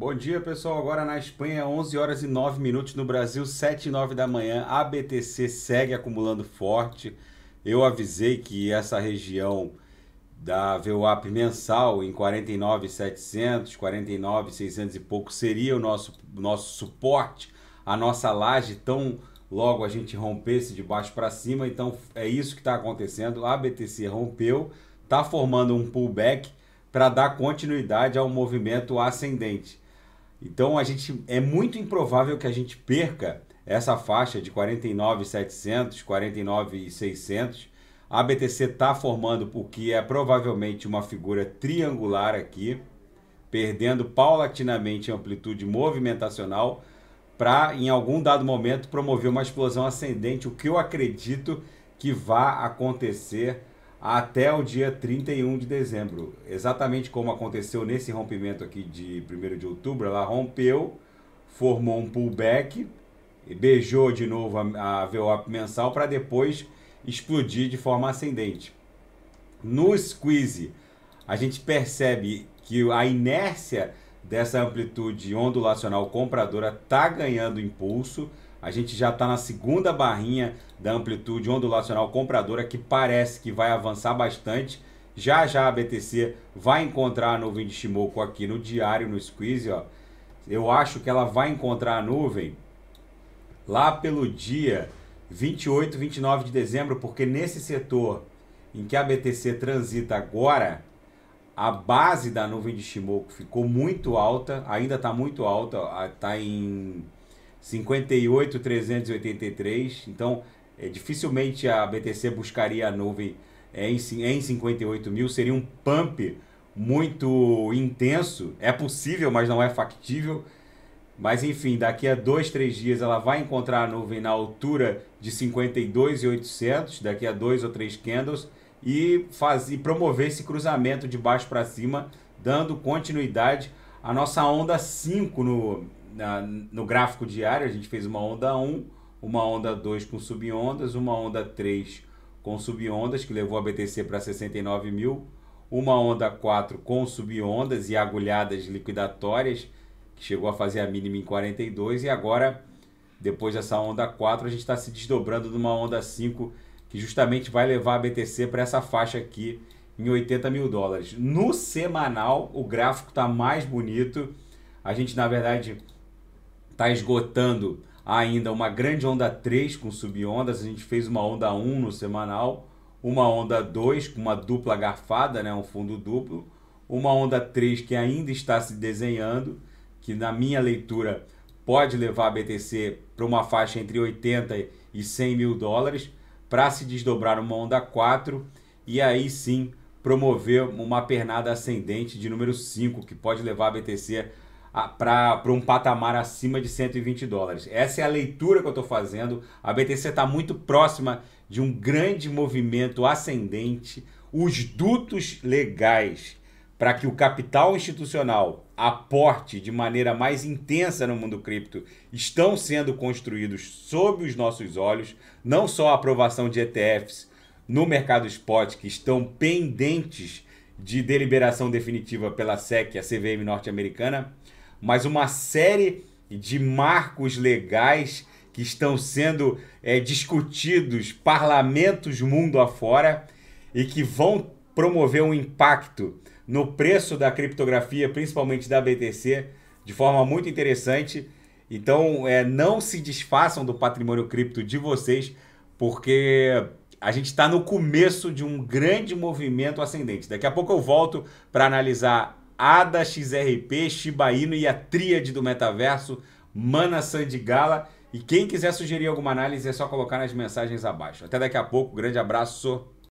Bom dia, pessoal. Agora na Espanha, 11 horas e 9 minutos. No Brasil, 7 e 9 da manhã. A BTC segue acumulando forte. Eu avisei que essa região da VWAP mensal em 49,700, 49,600 e pouco seria o nosso, nosso suporte, a nossa laje tão logo a gente rompesse de baixo para cima. Então é isso que está acontecendo. A BTC rompeu, está formando um pullback para dar continuidade ao movimento ascendente. Então a gente é muito improvável que a gente perca essa faixa de 49,700, 49,600. A BTC está formando o que é provavelmente uma figura triangular aqui, perdendo paulatinamente amplitude movimentacional para em algum dado momento promover uma explosão ascendente, o que eu acredito que vá acontecer até o dia 31 de dezembro. Exatamente como aconteceu nesse rompimento aqui de 1 de outubro, ela rompeu, formou um pullback, beijou de novo a, a VWAP mensal para depois explodir de forma ascendente. No squeeze, a gente percebe que a inércia dessa amplitude ondulacional compradora está ganhando impulso, a gente já está na segunda barrinha da amplitude ondulacional compradora, que parece que vai avançar bastante. Já já a BTC vai encontrar a nuvem de Shimoku aqui no diário, no squeeze. Ó. Eu acho que ela vai encontrar a nuvem lá pelo dia 28, 29 de dezembro, porque nesse setor em que a BTC transita agora, a base da nuvem de Shimoku ficou muito alta, ainda está muito alta, está em 58,383. Então, é, dificilmente a BTC buscaria a nuvem é, em, em 58 mil. Seria um pump muito intenso. É possível, mas não é factível. Mas enfim, daqui a dois, três dias ela vai encontrar a nuvem na altura de 52,800, daqui a dois ou três candles, e, faz, e promover esse cruzamento de baixo para cima, dando continuidade à nossa onda 5 no, na, no gráfico diário, a gente fez uma onda 1, uma onda 2 com subondas, uma onda 3 com subondas, que levou a BTC para 69 mil, uma onda 4 com subondas e agulhadas liquidatórias, que chegou a fazer a mínima em 42, e agora, depois dessa onda 4, a gente está se desdobrando numa onda 5, que justamente vai levar a BTC para essa faixa aqui em 80 mil dólares. No semanal, o gráfico está mais bonito. A gente, na verdade, está esgotando ainda uma grande onda 3 com subondas. A gente fez uma onda 1 no semanal, uma onda 2 com uma dupla garfada, né, um fundo duplo, uma onda 3 que ainda está se desenhando, que na minha leitura pode levar a BTC para uma faixa entre 80 e 100 mil dólares, para se desdobrar uma onda 4 e aí sim promover uma pernada ascendente de número 5, que pode levar a BTC para um patamar acima de 120 dólares. Essa é a leitura que eu estou fazendo. A BTC está muito próxima de um grande movimento ascendente. Os dutos legais para que o capital institucional aporte de maneira mais intensa no mundo cripto estão sendo construídos sob os nossos olhos, não só a aprovação de ETFs no mercado spot que estão pendentes de deliberação definitiva pela SEC, a CVM norte-americana, mas uma série de marcos legais que estão sendo é, discutidos parlamentos mundo afora e que vão promover um impacto no preço da criptografia, principalmente da BTC, de forma muito interessante. Então, é, não se desfaçam do patrimônio cripto de vocês, porque a gente está no começo de um grande movimento ascendente. Daqui a pouco eu volto para analisar Ada XRP, Shiba Inu e a tríade do metaverso, Mana Sandigala. E quem quiser sugerir alguma análise é só colocar nas mensagens abaixo. Até daqui a pouco, grande abraço.